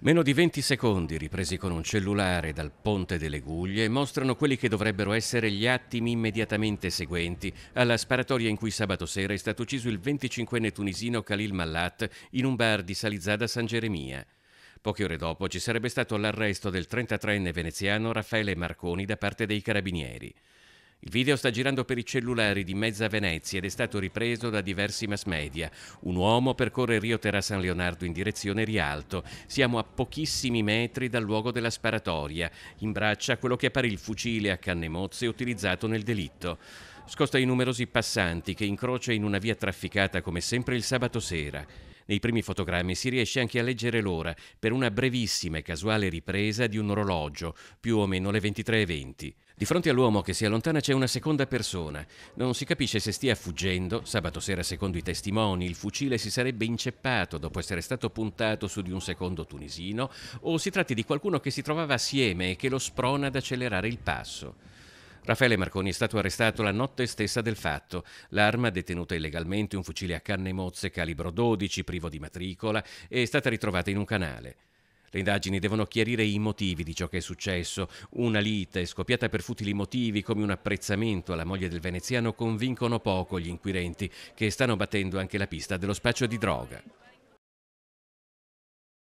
Meno di 20 secondi ripresi con un cellulare dal Ponte delle Guglie mostrano quelli che dovrebbero essere gli attimi immediatamente seguenti alla sparatoria in cui sabato sera è stato ucciso il 25enne tunisino Khalil Mallat in un bar di Salizzada San Geremia. Poche ore dopo ci sarebbe stato l'arresto del 33enne veneziano Raffaele Marconi da parte dei carabinieri. Il video sta girando per i cellulari di mezza Venezia ed è stato ripreso da diversi mass media. Un uomo percorre Rio Terra San Leonardo in direzione Rialto. Siamo a pochissimi metri dal luogo della sparatoria. In braccia quello che appare il fucile a canne mozze utilizzato nel delitto. Scosta i numerosi passanti che incrocia in una via trafficata come sempre il sabato sera. Nei primi fotogrammi si riesce anche a leggere l'ora per una brevissima e casuale ripresa di un orologio, più o meno le 23.20. Di fronte all'uomo che si allontana c'è una seconda persona. Non si capisce se stia fuggendo. Sabato sera, secondo i testimoni, il fucile si sarebbe inceppato dopo essere stato puntato su di un secondo tunisino, o si tratti di qualcuno che si trovava assieme e che lo sprona ad accelerare il passo. Raffaele Marconi è stato arrestato la notte stessa del fatto. L'arma, detenuta illegalmente, un fucile a canne mozze calibro 12, privo di matricola, è stata ritrovata in un canale. Le indagini devono chiarire i motivi di ciò che è successo. Una lite scoppiata per futili motivi come un apprezzamento alla moglie del veneziano convincono poco gli inquirenti che stanno battendo anche la pista dello spaccio di droga.